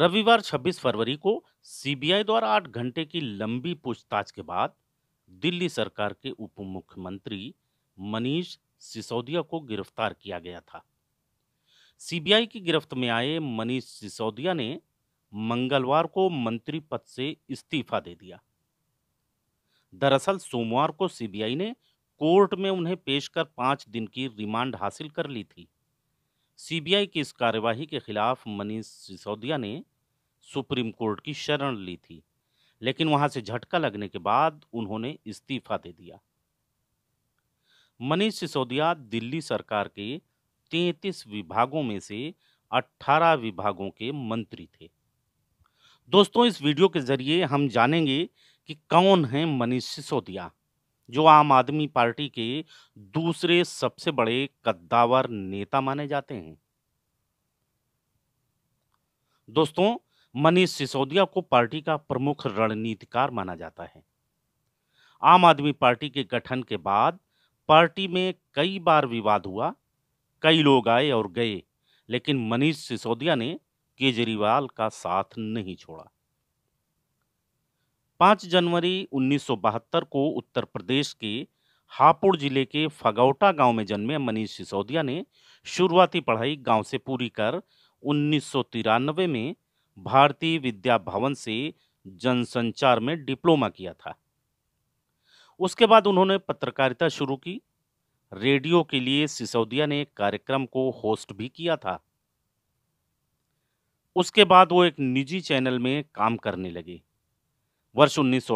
रविवार 26 फरवरी को सीबीआई द्वारा आठ घंटे की लंबी पूछताछ के बाद दिल्ली सरकार के उप मुख्यमंत्री मनीष सिसोदिया को गिरफ्तार किया गया था सीबीआई की गिरफ्त में आए मनीष सिसोदिया ने मंगलवार को मंत्री पद से इस्तीफा दे दिया दरअसल सोमवार को सीबीआई ने कोर्ट में उन्हें पेश कर पांच दिन की रिमांड हासिल कर ली थी सीबीआई की इस कार्यवाही के खिलाफ मनीष सिसोदिया ने सुप्रीम कोर्ट की शरण ली थी लेकिन वहां से झटका लगने के बाद उन्होंने इस्तीफा दे दिया मनीष सिसोदिया दिल्ली सरकार के तैतीस विभागों में से 18 विभागों के मंत्री थे दोस्तों इस वीडियो के जरिए हम जानेंगे कि कौन है मनीष सिसोदिया जो आम आदमी पार्टी के दूसरे सबसे बड़े कद्दावर नेता माने जाते हैं दोस्तों मनीष सिसोदिया को पार्टी का प्रमुख रणनीतिकार माना जाता है आम आदमी पार्टी के गठन के बाद पार्टी में कई बार विवाद हुआ कई लोग आए और गए लेकिन मनीष सिसोदिया ने केजरीवाल का साथ नहीं छोड़ा पाँच जनवरी 1972 को उत्तर प्रदेश के हापुड़ जिले के फगौटा गांव में जन्मे मनीष सिसोदिया ने शुरुआती पढ़ाई गांव से पूरी कर उन्नीस में भारतीय विद्या भवन से जनसंचार में डिप्लोमा किया था उसके बाद उन्होंने पत्रकारिता शुरू की रेडियो के लिए सिसोदिया ने कार्यक्रम को होस्ट भी किया था उसके बाद वो एक निजी चैनल में काम करने लगे वर्ष उन्नीस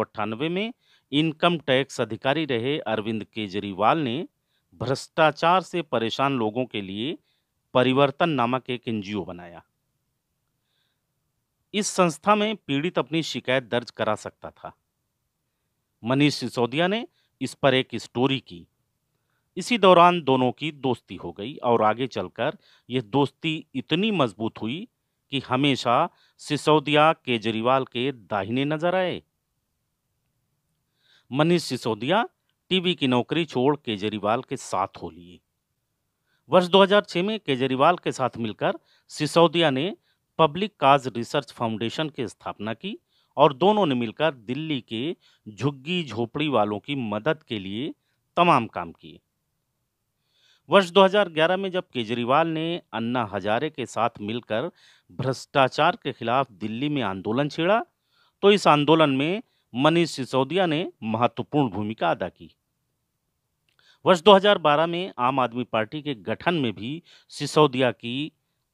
में इनकम टैक्स अधिकारी रहे अरविंद केजरीवाल ने भ्रष्टाचार से परेशान लोगों के लिए परिवर्तन नामक एक एनजीओ बनाया इस संस्था में पीड़ित अपनी शिकायत दर्ज करा सकता था मनीष सिसोदिया ने इस पर एक स्टोरी की इसी दौरान दोनों की दोस्ती हो गई और आगे चलकर यह दोस्ती इतनी मजबूत हुई कि हमेशा सिसोदिया केजरीवाल के दाहिने नजर आए मनीष सिसोदिया टीवी की नौकरी छोड़ केजरीवाल के साथ हो लिए वर्ष 2006 में केजरीवाल के साथ मिलकर सिसोदिया ने पब्लिक काज रिसर्च फाउंडेशन की स्थापना की और दोनों ने मिलकर दिल्ली के झुग्गी झोपड़ी वालों की मदद के लिए तमाम काम किए वर्ष 2011 में जब केजरीवाल ने अन्ना हजारे के साथ मिलकर भ्रष्टाचार के खिलाफ दिल्ली में आंदोलन छेड़ा तो इस आंदोलन में मनीष सिसोदिया ने महत्वपूर्ण भूमिका अदा की वर्ष 2012 में आम आदमी पार्टी के गठन में भी सिसोदिया की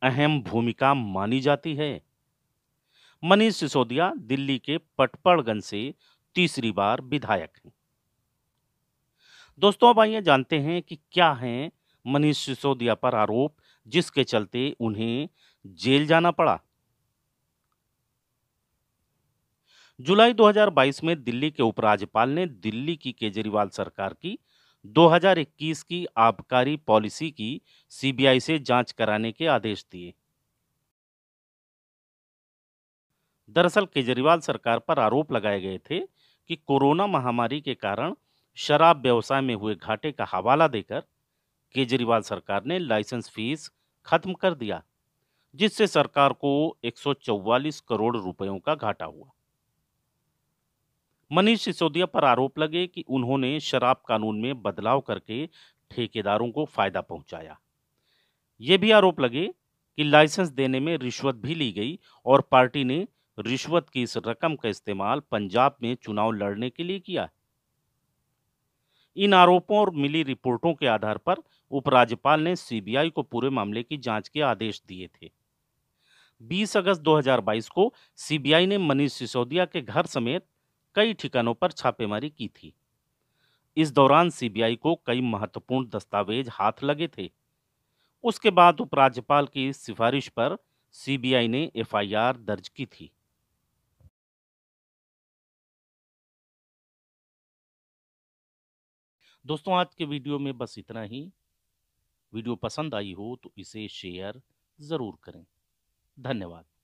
अहम भूमिका मानी जाती है मनीष सिसोदिया दिल्ली के पटपड़गंज से तीसरी बार विधायक हैं दोस्तों अब आइए जानते हैं कि क्या हैं मनीष सिसोदिया पर आरोप जिसके चलते उन्हें जेल जाना पड़ा जुलाई 2022 में दिल्ली के उपराज्यपाल ने दिल्ली की केजरीवाल सरकार की 2021 की आबकारी पॉलिसी की सीबीआई से जांच कराने के आदेश दिए दरअसल केजरीवाल सरकार पर आरोप लगाए गए थे कि कोरोना महामारी के कारण शराब व्यवसाय में हुए घाटे का हवाला देकर केजरीवाल सरकार ने लाइसेंस फीस खत्म कर दिया जिससे सरकार को एक करोड़ रुपयों का घाटा हुआ मनीष सिसोदिया पर आरोप लगे कि उन्होंने शराब कानून में बदलाव करके ठेकेदारों को फायदा पहुंचाया ये भी आरोप लगे कि लाइसेंस देने में रिश्वत भी ली गई और पार्टी ने रिश्वत की इस रकम का इस्तेमाल पंजाब में चुनाव लड़ने के लिए किया इन आरोपों और मिली रिपोर्टों के आधार पर उपराज्यपाल ने सीबीआई को पूरे मामले की जांच के आदेश दिए थे 20 अगस्त 2022 को सीबीआई ने मनीष सिसोदिया के घर समेत कई ठिकानों पर छापेमारी की थी इस दौरान सीबीआई को कई महत्वपूर्ण दस्तावेज हाथ लगे थे उसके बाद उपराज्यपाल की सिफारिश पर सीबीआई ने एफआईआर दर्ज की थी दोस्तों आज के वीडियो में बस इतना ही वीडियो पसंद आई हो तो इसे शेयर ज़रूर करें धन्यवाद